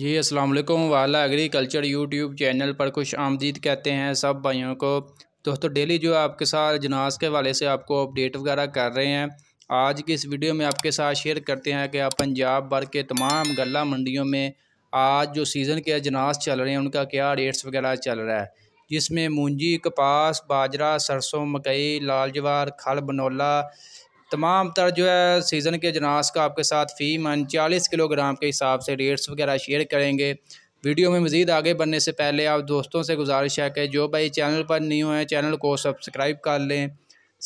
जी वालेकुम वाला agriculture YouTube channel पर खुश आमदीद कहते हैं सब भाइयों को दोस्तों डेली जो आपके साथ जनाज के हवाले से आपको अपडेट वगैरह कर रहे हैं आज की इस वीडियो में आपके साथ शेयर करते हैं कि आप पंजाब भर के तमाम गला मंडियों में आज जो सीज़न के अजनास चल रहे हैं उनका क्या रेट्स वगैरह चल रहा है जिसमें मूंजी कपास बाजरा सरसों मकई लाल जवार खल बनौला तमाम तर जो है सीज़न के जनास का आपके साथ फ़ी मन चालीस किलोग्राम के हिसाब से रेट्स वगैरह शेयर करेंगे वीडियो में मज़ीद आगे बढ़ने से पहले आप दोस्तों से गुजारिश है कि जो भाई चैनल पर न्यू हैं चैनल को सब्सक्राइब कर लें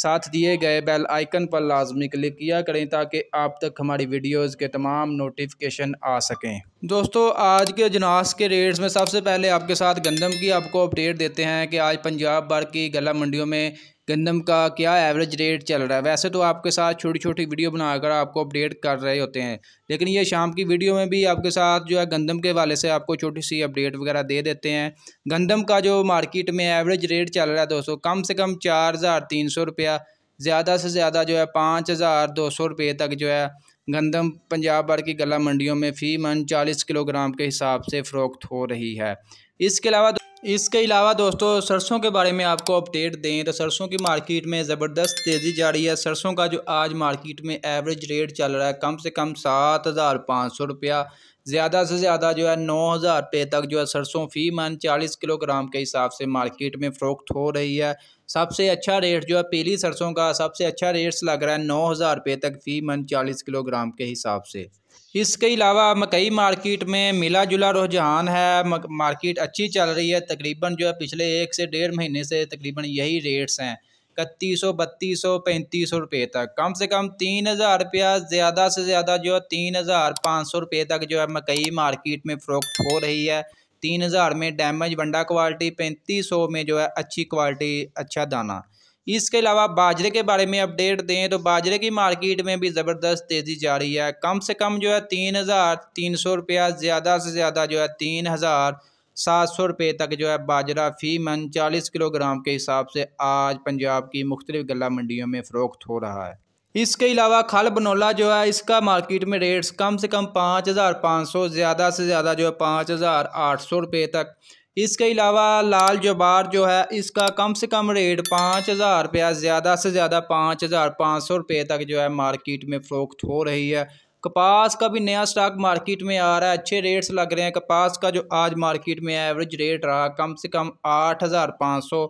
साथ दिए गए बेल आइकन पर लाजमी क्लिक किया करें ताकि आप तक हमारी वीडियोस के तमाम नोटिफिकेशन आ सकें दोस्तों आज के जनास के रेट्स में सबसे पहले आपके साथ गंदम की आपको अपडेट देते हैं कि आज पंजाब भर की गला मंडियों में गंदम का क्या एवरेज रेट चल रहा है वैसे तो आपके साथ छोटी छोटी वीडियो बनाकर आपको अपडेट कर रहे होते हैं लेकिन ये शाम की वीडियो में भी आपके साथ जो है गंदम के वाले से आपको छोटी सी अपडेट वगैरह दे देते हैं गंदम का जो मार्केट में एवरेज रेट चल रहा है दोस्तों कम से कम चार हज़ार तीन सौ रुपया ज़्यादा से ज़्यादा जो है पाँच हज़ार दो सौ रुपये तक जो है गंदम पंजाब भर की गला मंडियों में फ़ी मन चालीस किलोग्राम के हिसाब से फ़रोख्त हो रही है इसके अलावा इसके अलावा दोस्तों सरसों के बारे में आपको अपडेट दें तो सरसों की मार्केट में ज़बरदस्त तेज़ी जारी है सरसों का जो आज मार्केट में एवरेज रेट चल रहा है कम से कम सात हज़ार पाँच सौ रुपया ज़्यादा से ज़्यादा जो है नौ हज़ार रुपये तक जो है सरसों फ़ी मन चालीस किलोग्राम के हिसाब से मार्केट में फ़रोख्त हो रही है सबसे अच्छा रेट जो है पीली सरसों का सबसे अच्छा रेट्स लग रहा है नौ हज़ार रुपये तक फ़ी मन चालीस किलोग्राम के हिसाब से इसके अलावा मकई मार्केट में मिला जुला रुझान है मार्केट अच्छी चल रही है तकरीबन जो है पिछले एक से डेढ़ महीने से तकरीबन यही रेट्स हैं इकतीस सौ बत्तीस सौ पैंतीस सौ रुपये तक कम से कम तीन हज़ार रुपया ज़्यादा से ज़्यादा जो है तीन हज़ार पाँच सौ रुपये तक जो है मकई मार्केट में फ़रोख्त हो रही है तीन हज़ार में डैमेज बंडा क्वालिटी पैंतीस सौ में जो है अच्छी क्वालिटी अच्छा दाना इसके अलावा बाजरे के बारे में अपडेट दें तो बाजरे की मार्केट में भी ज़बरदस्त तेज़ी जारी है कम से कम जो है तीन हज़ार तीन सौ रुपया ज़्यादा से ज़्यादा जो है तीन हज़ार सात सौ रुपये तक जो है बाजरा फ़ी मन चालीस किलोग्राम के हिसाब से आज पंजाब की मुख्तलिफ गला मंडियों में फ़रोख्त हो रहा है इसके अलावा खल बनोला जो है इसका मार्केट में रेट्स कम से कम पाँच हज़ार पाँच सौ ज़्यादा से ज़्यादा जो है पाँच हज़ार आठ सौ रुपये तक इसके अलावा लाल जबार जो है इसका कम से कम रेट पाँच हज़ार रुपया ज़्यादा से ज़्यादा पाँच हज़ार पाँच सौ रुपये तक जो है मार्केट में फ़रोख्त हो रही है कपास का भी नया स्टॉक मार्केट में आ रहा है अच्छे रेट्स लग रहे हैं कपास का जो आज मार्केट में एवरेज रेट रहा कम से कम आठ हज़ार पाँच सौ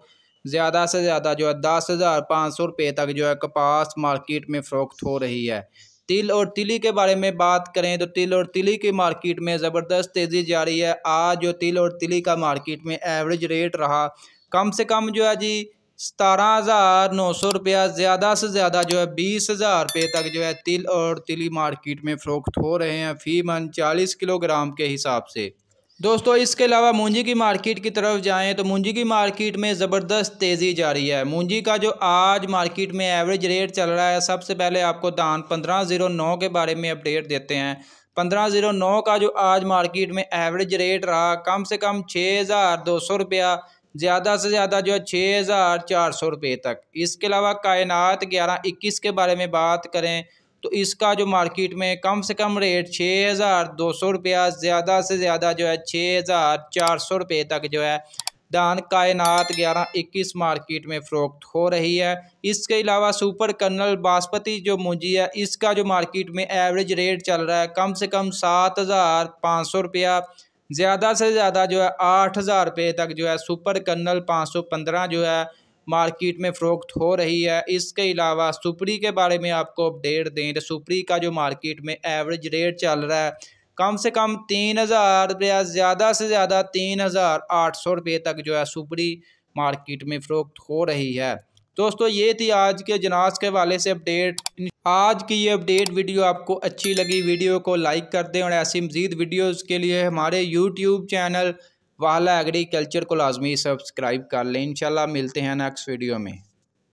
ज़्यादा से ज़्यादा जो है दस हज़ार पाँच सौ रुपये तक जो है कपास मार्केट में फ़रोख्त हो रही है तिल और तिली के बारे में बात करें तो तिल और तिली की मार्केट में ज़बरदस्त तेज़ी जारी है आज जो तिल और तिली का मार्केट में एवरेज रेट रहा कम से कम जो है जी सतारह हज़ार नौ सौ रुपया ज़्यादा से ज़्यादा जो है बीस हज़ार रुपये तक जो है तिल और तिली मार्केट में फ़रोख्त हो रहे हैं फ़ी मन चालीस किलोग्राम के हिसाब से दोस्तों इसके अलावा मूंजी की मार्केट की तरफ जाएं तो मूंजी की मार्केट में ज़बरदस्त तेज़ी जारी है मूंजी का जो आज मार्केट में एवरेज रेट चल रहा है सबसे पहले आपको धान पंद्रह ज़ीरो नौ के बारे में अपडेट देते हैं पंद्रह ज़ीरो नौ का जो आज मार्केट में एवरेज रेट रहा कम से कम छः हज़ार दो सौ रुपया ज़्यादा से ज़्यादा जो है छः हज़ार चार सौ रुपये तक इसके अलावा कायनात ग्यारह इक्कीस के बारे में बात करें तो इसका जो मार्केट में कम से कम रेट छः हज़ार दो सौ रुपया ज़्यादा से ज़्यादा जो है छः हज़ार चार सौ रुपये तक जो है दान कायनात ग्यारह इक्कीस मार्केट में फ़रोख्त हो रही है इसके अलावा सुपर कर्नल बासपति जो मुंजी है इसका जो मार्केट में एवरेज रेट चल रहा है कम से कम सात हज़ार पाँच सौ रुपया ज़्यादा से ज़्यादा जो है आठ हज़ार रुपये तक जो है सुपर कर्नल पाँच सौ पंद्रह जो है मार्केट में फ़रोख्त हो रही है इसके अलावा सुपरी के बारे में आपको अपडेट दें तो सुपरी का जो मार्केट में एवरेज रेट चल रहा है कम से कम तीन हज़ार रुपया ज़्यादा से ज़्यादा तीन हज़ार आठ सौ रुपये तक जो है सुपरी मार्केट में फ़रोख्त हो रही है दोस्तों ये थी आज के जनाज के वाले से अपडेट आज की ये अपडेट वीडियो आपको अच्छी लगी वीडियो को लाइक कर दें और ऐसी मज़ीद वीडियोज़ के लिए हमारे यूट्यूब चैनल वाला एग्रीकल्चर को लाजमी सब्सक्राइब कर लें इनशाला मिलते हैं नेक्स्ट वीडियो में